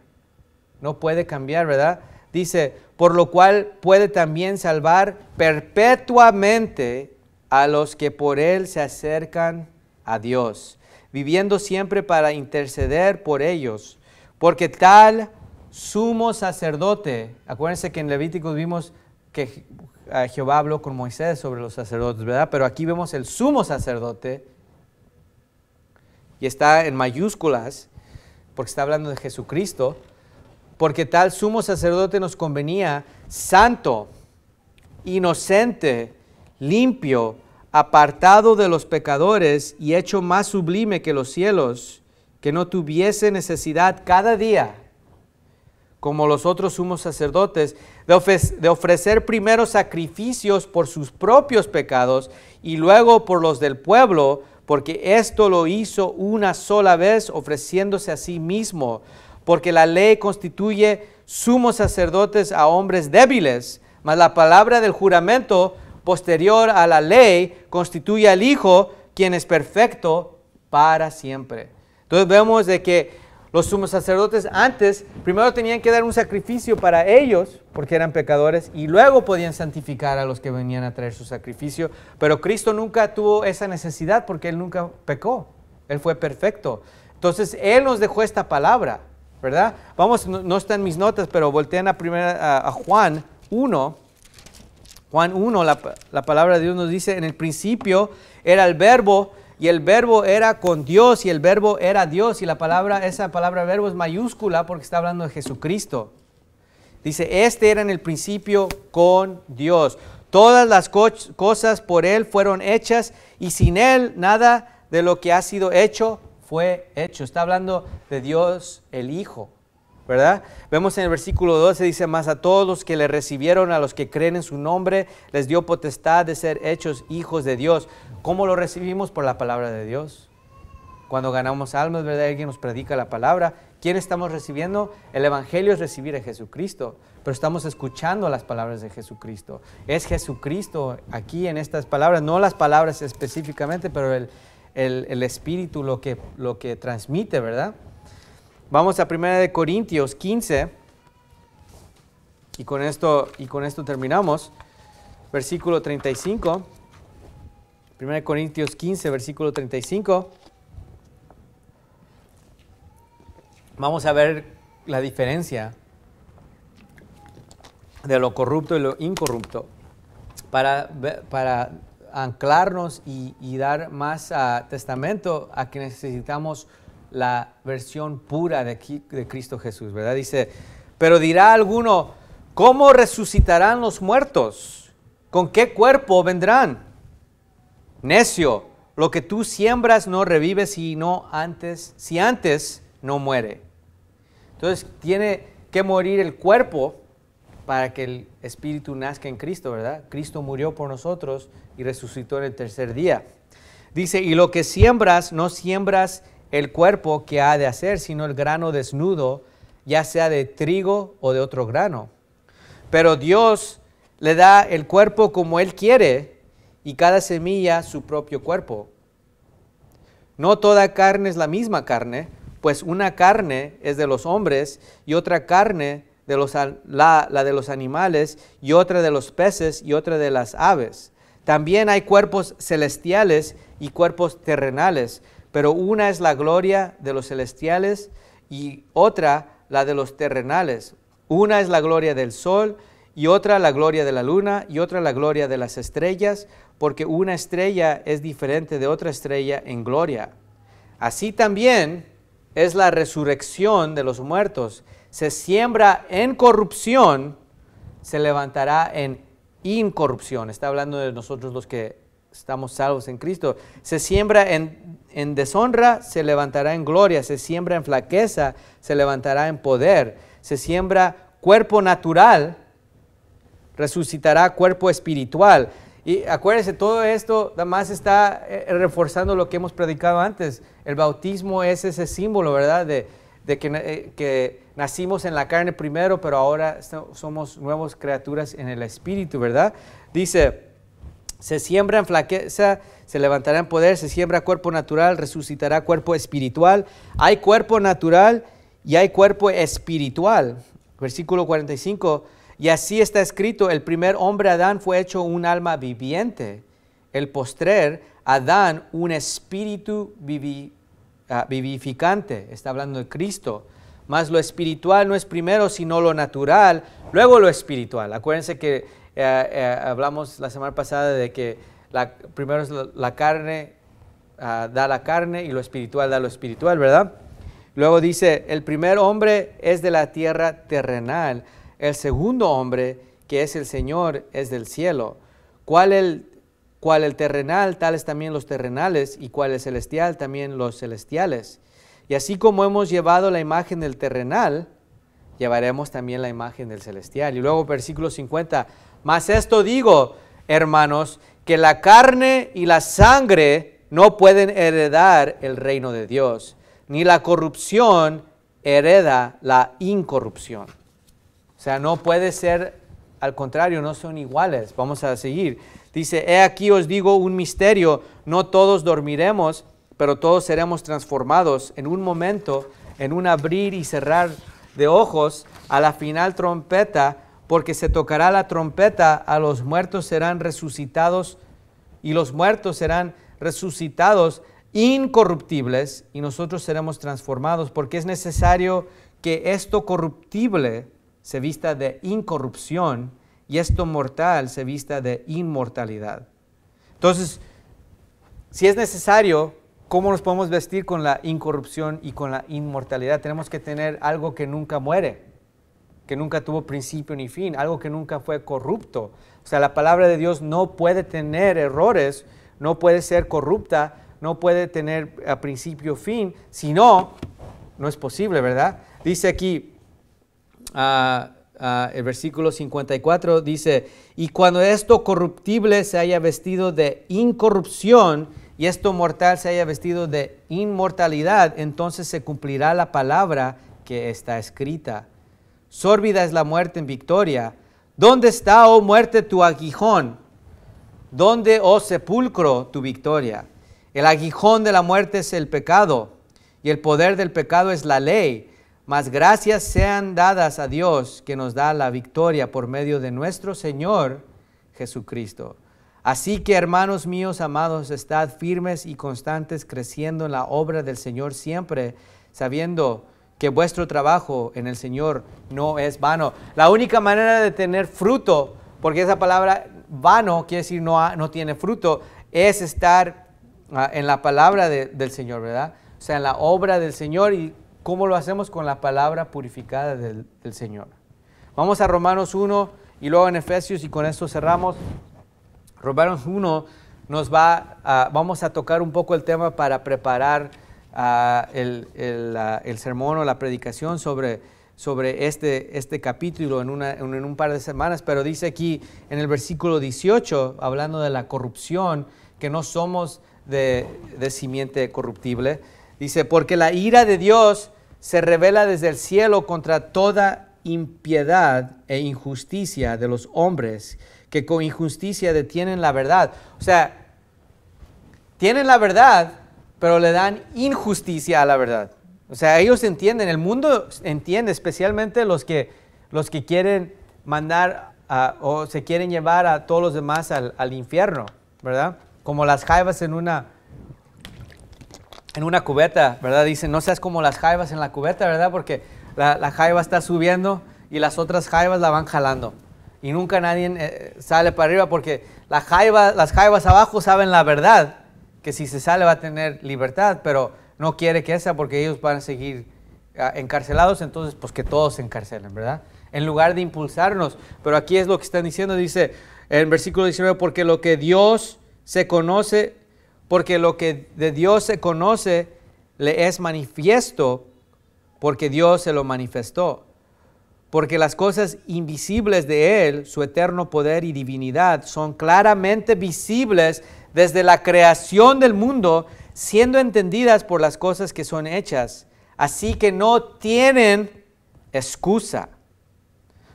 no puede cambiar, ¿verdad? Dice, por lo cual puede también salvar perpetuamente a los que por él se acercan a Dios, viviendo siempre para interceder por ellos, porque tal sumo sacerdote, acuérdense que en Levítico vimos que Jehová habló con Moisés sobre los sacerdotes, ¿verdad? Pero aquí vemos el sumo sacerdote, y está en mayúsculas, porque está hablando de Jesucristo, porque tal sumo sacerdote nos convenía, santo, inocente, limpio, apartado de los pecadores y hecho más sublime que los cielos, que no tuviese necesidad cada día, como los otros sumos sacerdotes, de, ofrecer, de ofrecer primero sacrificios por sus propios pecados y luego por los del pueblo, porque esto lo hizo una sola vez ofreciéndose a sí mismo, porque la ley constituye sumos sacerdotes a hombres débiles, mas la palabra del juramento posterior a la ley constituye al Hijo, quien es perfecto para siempre. Entonces vemos de que los sumos sacerdotes antes primero tenían que dar un sacrificio para ellos, porque eran pecadores, y luego podían santificar a los que venían a traer su sacrificio. Pero Cristo nunca tuvo esa necesidad porque Él nunca pecó. Él fue perfecto. Entonces Él nos dejó esta palabra, ¿verdad? Vamos, no, están mis notas, pero voltean a, a, Juan 1. Juan 1, la, la palabra de Dios nos dice, en el principio era el verbo y el verbo era con Dios y el verbo era Dios y la palabra, esa palabra verbo es mayúscula porque está hablando de Jesucristo. Dice, este era en el principio con Dios. Todas las cosas por Él fueron hechas y sin Él nada de lo que ha sido hecho fue hecho. Está hablando de Dios el Hijo. ¿verdad? Vemos en el versículo 12, dice, más a todos los que le recibieron, a los que creen en su nombre, les dio potestad de ser hechos hijos de Dios. ¿Cómo lo recibimos? Por la palabra de Dios. Cuando ganamos almas, ¿verdad? Alguien nos predica la palabra. ¿Quién estamos recibiendo? El Evangelio es recibir a Jesucristo, pero estamos escuchando las palabras de Jesucristo. Es Jesucristo aquí en estas palabras, no las palabras específicamente, pero el, el Espíritu lo que, lo que transmite, ¿verdad? Vamos a 1 Corintios 15. Y con esto, y con esto terminamos. Versículo 35. 1 Corintios 15, versículo 35. Vamos a ver la diferencia de lo corrupto y lo incorrupto para, para anclarnos y, dar más testamento a que necesitamos la versión pura de, de Cristo Jesús, ¿verdad? Dice, pero dirá alguno, ¿cómo resucitarán los muertos? ¿Con qué cuerpo vendrán? Necio, lo que tú siembras no revive si no antes, si antes no muere. Entonces tiene que morir el cuerpo para que el espíritu nazca en Cristo, ¿verdad? Cristo murió por nosotros y resucitó en el tercer día. Dice, y lo que siembras no siembras el cuerpo que ha de hacer, sino el grano desnudo, ya sea de trigo o de otro grano. Pero Dios le da el cuerpo como Él quiere y cada semilla su propio cuerpo. No toda carne es la misma carne, pues una carne es de los hombres y otra carne de los, la, la de los animales y otra de los peces y otra de las aves. También hay cuerpos celestiales y cuerpos terrenales pero una es la gloria de los celestiales y otra la de los terrenales. Una es la gloria del sol y otra la gloria de la luna y otra la gloria de las estrellas, porque una estrella es diferente de otra estrella en gloria. Así también es la resurrección de los muertos. Se siembra en corrupción, se levantará en incorrupción. Está hablando de nosotros los que estamos salvos en Cristo. Se siembra en, deshonra, se levantará en gloria. Se siembra en flaqueza, se levantará en poder. Se siembra cuerpo natural, resucitará cuerpo espiritual. Y acuérdense, todo esto además está eh, reforzando lo que hemos predicado antes. El bautismo es ese símbolo, ¿verdad? De, que, eh, que, nacimos en la carne primero, pero ahora somos nuevas criaturas en el espíritu, ¿verdad? Dice, se siembra en flaqueza, se levantará en poder, se siembra cuerpo natural, resucitará cuerpo espiritual. Hay cuerpo natural y hay cuerpo espiritual. Versículo 45. Y así está escrito, el primer hombre Adán fue hecho un alma viviente, el postrer Adán un espíritu ah, vivificante. Está hablando de Cristo. Mas lo espiritual no es primero, sino lo natural, luego lo espiritual. Acuérdense que eh, eh, hablamos la semana pasada de que la, primero es la, carne, ah, da la carne y lo espiritual da lo espiritual, ¿verdad? Luego dice, el primer hombre es de la tierra terrenal, el segundo hombre, que es el Señor, es del cielo. ¿Cuál el, cual el terrenal, tales también los terrenales, y ¿cuál el celestial, también los celestiales. Y así como hemos llevado la imagen del terrenal, llevaremos también la imagen del celestial. Y luego versículo 50, mas esto digo, hermanos, que la carne y la sangre no pueden heredar el reino de Dios, ni la corrupción hereda la incorrupción. O sea, no puede ser, al contrario, no son iguales. Vamos a seguir. Dice, he aquí os digo un misterio, no todos dormiremos, pero todos seremos transformados en un momento, en un abrir y cerrar de ojos, a la final trompeta porque se tocará la trompeta, a los muertos serán resucitados y los muertos serán resucitados incorruptibles y nosotros seremos transformados, porque es necesario que esto corruptible se vista de incorrupción y esto mortal se vista de inmortalidad. Entonces, si es necesario, ¿cómo nos podemos vestir con la incorrupción y con la inmortalidad? Tenemos que tener algo que nunca muere que nunca tuvo principio ni fin, algo que nunca fue corrupto. O sea, la palabra de Dios no puede tener errores, no puede ser corrupta, no puede tener a eh, principio fin, si no, no es posible, ¿verdad? Dice aquí, ah, ah, el versículo 54 dice, y cuando esto corruptible se haya vestido de incorrupción y esto mortal se haya vestido de inmortalidad, entonces se cumplirá la palabra que está escrita. Sórbida es la muerte en victoria. ¿Dónde está, oh muerte, tu aguijón? ¿Dónde, oh sepulcro, tu victoria? El aguijón de la muerte es el pecado, y el poder del pecado es la ley. Mas gracias sean dadas a Dios que nos da la victoria por medio de nuestro Señor Jesucristo. Así que hermanos míos amados, estad firmes y constantes creciendo en la obra del Señor siempre, sabiendo que vuestro trabajo en el Señor no es vano. La única manera de tener fruto, porque esa palabra vano quiere decir no, no tiene fruto, es estar ah, en la palabra del Señor, ¿verdad? O sea, en la obra del Señor y cómo lo hacemos con la palabra purificada del, del Señor. Vamos a Romanos 1 y luego en Efesios y con esto cerramos. Romanos 1 nos va, a, vamos a tocar un poco el tema para preparar el, el, sermón o la predicación sobre, sobre este, este capítulo en, en, un par de semanas, pero dice aquí en el versículo 18, hablando de la corrupción, que no somos de, de simiente corruptible, dice, porque la ira de Dios se revela desde el cielo contra toda impiedad e injusticia de los hombres que con injusticia detienen la verdad. O sea, tienen la verdad, pero le dan injusticia a la verdad. O sea, ellos entienden, el mundo entiende, especialmente los que, los que quieren mandar o se quieren llevar a todos los demás al, infierno, ¿verdad? Como las jaivas en una, en una cubeta, ¿verdad? Dicen, no seas como las jaivas en la cubeta, ¿verdad? Porque la, jaiva está subiendo y las otras jaivas la van jalando. Y nunca nadie eh, sale para arriba porque las jaivas abajo saben la verdad que si se sale va a tener libertad, pero no quiere que esa porque ellos van a seguir ah, encarcelados, entonces pues que todos se encarcelen, ¿verdad? En lugar de impulsarnos. Pero aquí es lo que están diciendo, dice en versículo 19, porque lo que Dios se conoce, porque lo que de Dios se conoce le es manifiesto, porque Dios se lo manifestó. Porque las cosas invisibles de Él, su eterno poder y divinidad, son claramente visibles desde la creación del mundo, siendo entendidas por las cosas que son hechas. Así que no tienen excusa.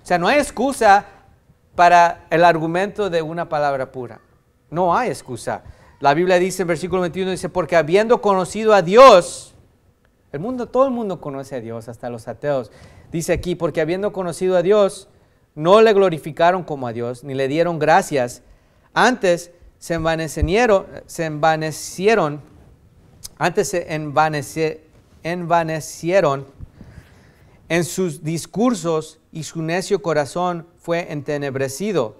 O sea, no hay excusa para el argumento de una palabra pura. No hay excusa. La Biblia dice en versículo 21, dice, porque habiendo conocido a Dios, el mundo, todo el mundo conoce a Dios, hasta los ateos. Dice aquí, porque habiendo conocido a Dios, no le glorificaron como a Dios, ni le dieron gracias. Antes se envanecieron, se antes se envanecieron en sus discursos y su necio corazón fue entenebrecido.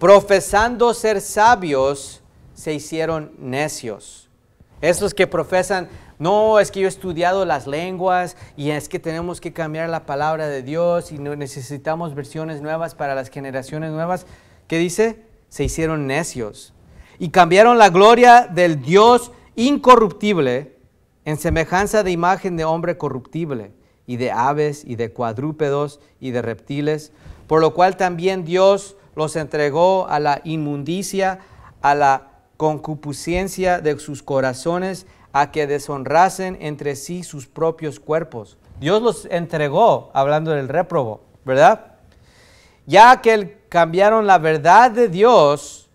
Profesando ser sabios, se hicieron necios. Esos que profesan, no, es que yo he estudiado las lenguas y es que tenemos que cambiar la palabra de Dios y necesitamos versiones nuevas para las generaciones nuevas. ¿Qué dice? se hicieron necios y cambiaron la gloria del Dios incorruptible en semejanza de imagen de hombre corruptible y de aves y de cuadrúpedos y de reptiles, por lo cual también Dios los entregó a la inmundicia, a la concupiscencia de sus corazones, a que deshonrasen entre sí sus propios cuerpos. Dios los entregó, hablando del réprobo, ¿verdad? ya que cambiaron la verdad de Dios,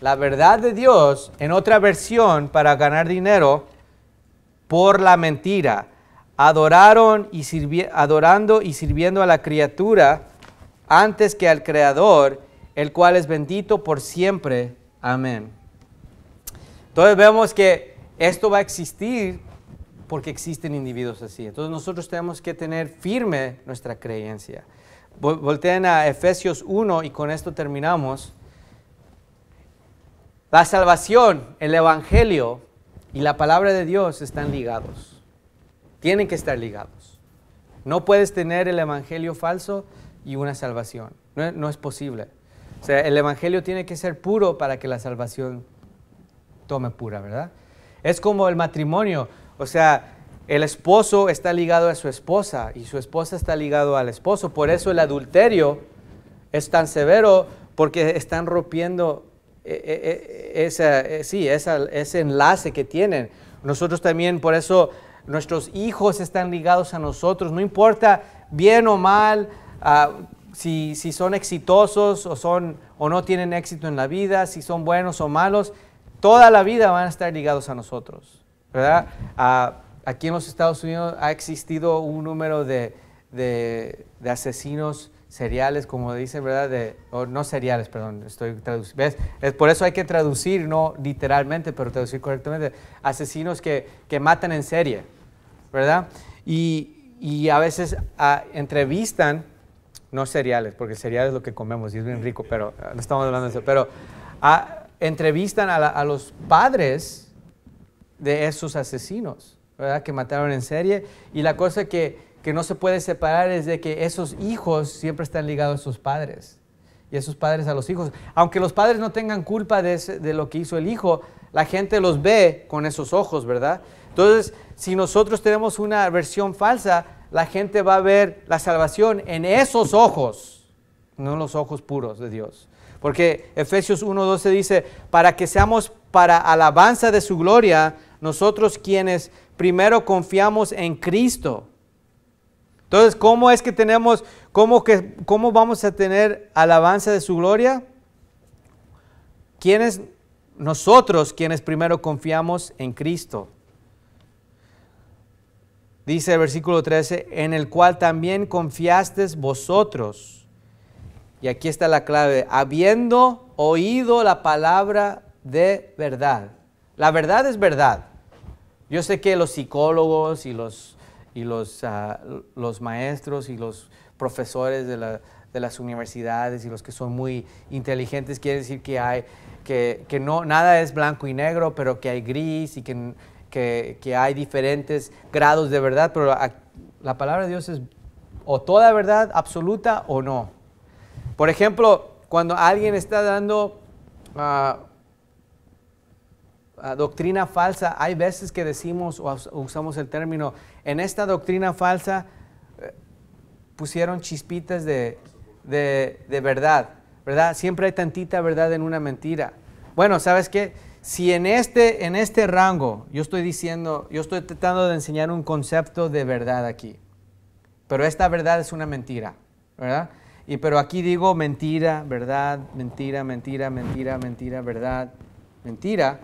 la verdad de Dios en otra versión para ganar dinero por la mentira. Adoraron y adorando y sirviendo a la criatura antes que al Creador, el cual es bendito por siempre. Amén. Entonces vemos que esto va a existir porque existen individuos así. Entonces nosotros tenemos que tener firme nuestra creencia. Volteen a Efesios 1 y con esto terminamos. La salvación, el Evangelio y la palabra de Dios están ligados. Tienen que estar ligados. No puedes tener el Evangelio falso y una salvación. No, no es posible. O sea, el Evangelio tiene que ser puro para que la salvación tome pura, ¿verdad? Es como el matrimonio. O sea, el esposo está ligado a su esposa y su esposa está ligado al esposo. Por eso el adulterio es tan severo porque están rompiendo eh, eh, eh, ese enlace que tienen. Nosotros también, por eso nuestros hijos están ligados a nosotros, no importa bien o mal, ah, si, son exitosos o, son, o no tienen éxito en la vida, si son buenos o malos, toda la vida van a estar ligados a nosotros, ¿verdad? Ah, aquí en los Estados Unidos ha existido un número de, de, asesinos seriales, como dicen, ¿verdad? De, no seriales, perdón, estoy traduciendo. ¿Ves? Es, por eso hay que traducir, no literalmente, pero traducir correctamente. Asesinos que, que matan en serie, ¿verdad? Y, y a veces ah, entrevistan, no seriales, porque seriales es lo que comemos y es bien rico, pero ah, no estamos hablando de eso, pero ah, entrevistan a, a los padres de esos asesinos que mataron en serie. Y la cosa que, no se puede separar es de que esos hijos siempre están ligados a sus padres y esos padres a los hijos. Aunque los padres no tengan culpa de, de, lo que hizo el hijo, la gente los ve con esos ojos, ¿verdad? Entonces, si nosotros tenemos una versión falsa, la gente va a ver la salvación en esos ojos, no en los ojos puros de Dios. Porque Efesios 1.12 dice, para que seamos para alabanza de su gloria, nosotros quienes primero confiamos en Cristo. Entonces, ¿cómo es que tenemos, cómo, que, cómo vamos a tener alabanza de su gloria? Quienes, nosotros quienes primero confiamos en Cristo. Dice el versículo 13, en el cual también confiasteis vosotros. Y aquí está la clave, habiendo oído la palabra de verdad. La verdad es verdad. Yo sé que los psicólogos y los, y los, ah, los maestros y los profesores de, las universidades y los que son muy inteligentes quieren decir que, hay, que, no, nada es blanco y negro, pero que hay gris y que, que, hay diferentes grados de verdad, pero la, palabra de Dios es o toda verdad absoluta o no. Por ejemplo, cuando alguien está dando ah, doctrina falsa, hay veces que decimos o usamos el término, en esta doctrina falsa eh, pusieron chispitas de, de, verdad, ¿verdad? Siempre hay tantita verdad en una mentira. Bueno, ¿sabes qué? Si en este, en este rango yo estoy diciendo, yo estoy tratando de enseñar un concepto de verdad aquí, pero esta verdad es una mentira, ¿verdad? Y pero aquí digo mentira, verdad, mentira, mentira, mentira, mentira, verdad, mentira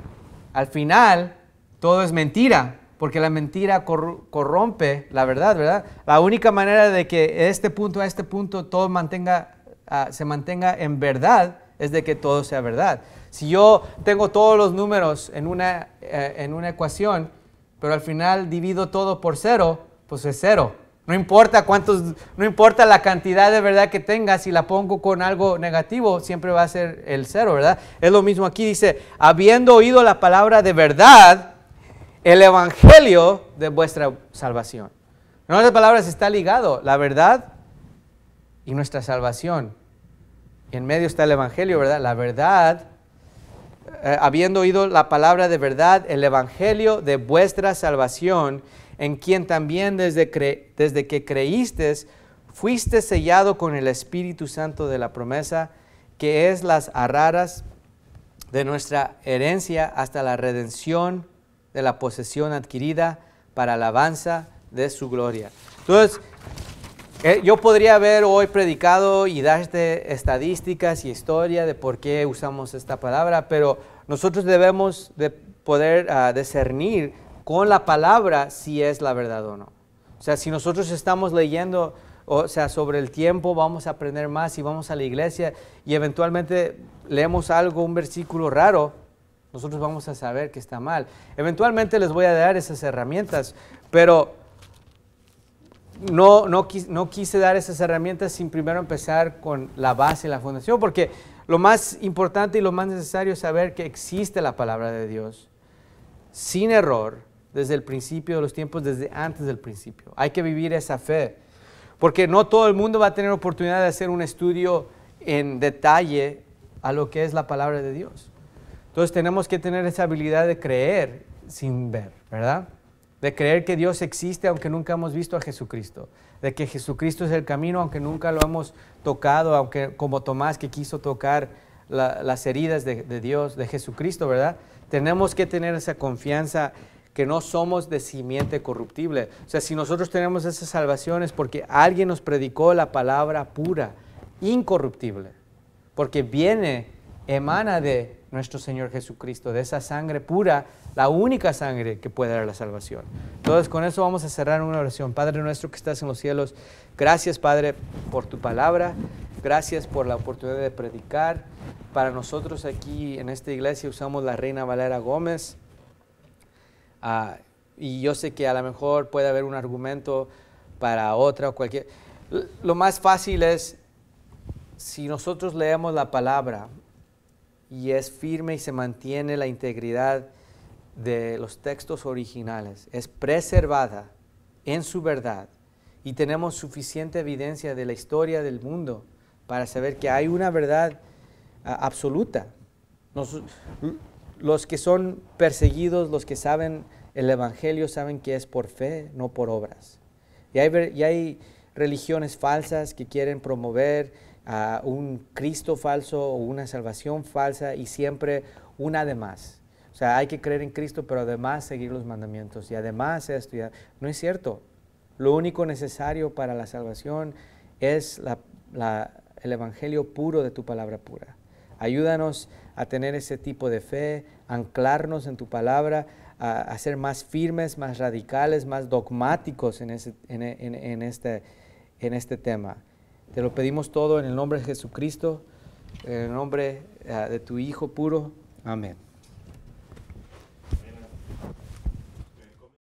al final todo es mentira, porque la mentira corrompe la verdad, ¿verdad? La única manera de que este punto a este punto todo mantenga, ah, se mantenga en verdad es de que todo sea verdad. Si yo tengo todos los números en una, eh, en una ecuación, pero al final divido todo por cero, pues es cero. No importa cuántos, no importa la cantidad de verdad que tenga, si la pongo con algo negativo, siempre va a ser el cero, ¿verdad? Es lo mismo aquí, dice, habiendo oído la palabra de verdad, el evangelio de vuestra salvación. En otras palabras, está ligado la verdad y nuestra salvación. En medio está el evangelio, ¿verdad? La verdad, eh, habiendo oído la palabra de verdad, el evangelio de vuestra salvación en quien también desde, desde que creíste fuiste sellado con el Espíritu Santo de la promesa, que es las arraras de nuestra herencia hasta la redención de la posesión adquirida para alabanza de su gloria. Entonces, eh, yo podría haber hoy predicado y darte estadísticas y historia de por qué usamos esta palabra, pero nosotros debemos de poder ah, discernir con la palabra si es la verdad o no. O sea, si nosotros estamos leyendo, o sea, sobre el tiempo, vamos a aprender más y vamos a la iglesia y eventualmente leemos algo, un versículo raro, nosotros vamos a saber que está mal. Eventualmente les voy a dar esas herramientas, pero no, no, no quise dar esas herramientas sin primero empezar con la base y la fundación, porque lo más importante y lo más necesario es saber que existe la palabra de Dios sin error desde el principio de los tiempos, desde antes del principio. Hay que vivir esa fe, porque no todo el mundo va a tener oportunidad de hacer un estudio en detalle a lo que es la palabra de Dios. Entonces tenemos que tener esa habilidad de creer sin ver, ¿verdad? De creer que Dios existe aunque nunca hemos visto a Jesucristo, de que Jesucristo es el camino aunque nunca lo hemos tocado, aunque como Tomás que quiso tocar las heridas de, de Dios, de Jesucristo, ¿verdad? Tenemos que tener esa confianza que no somos de simiente corruptible. O sea, si nosotros tenemos esa salvación es porque alguien nos predicó la palabra pura, incorruptible, porque viene, emana de nuestro Señor Jesucristo, de esa sangre pura, la única sangre que puede dar la salvación. Entonces, con eso vamos a cerrar una oración. Padre nuestro que estás en los cielos, gracias Padre por tu palabra, gracias por la oportunidad de predicar. Para nosotros aquí en esta iglesia usamos la Reina Valera Gómez Ah, y yo sé que a lo mejor puede haber un argumento para otra o cualquier. Lo más fácil es si nosotros leemos la palabra y es firme y se mantiene la integridad de los textos originales, es preservada en su verdad y tenemos suficiente evidencia de la historia del mundo para saber que hay una verdad ah, absoluta los que son perseguidos, los que saben el Evangelio, saben que es por fe, no por obras. Y hay, religiones falsas que quieren promover a un Cristo falso o una salvación falsa y siempre una de más. O sea, hay que creer en Cristo, pero además seguir los mandamientos y además estudiar. No es cierto. Lo único necesario para la salvación es el Evangelio puro de tu palabra pura. Ayúdanos a tener ese tipo de fe, anclarnos en tu palabra, a, ser más firmes, más radicales, más dogmáticos en, en, este, en este tema. Te lo pedimos todo en el nombre de Jesucristo, en el nombre eh, de tu Hijo puro. Amén.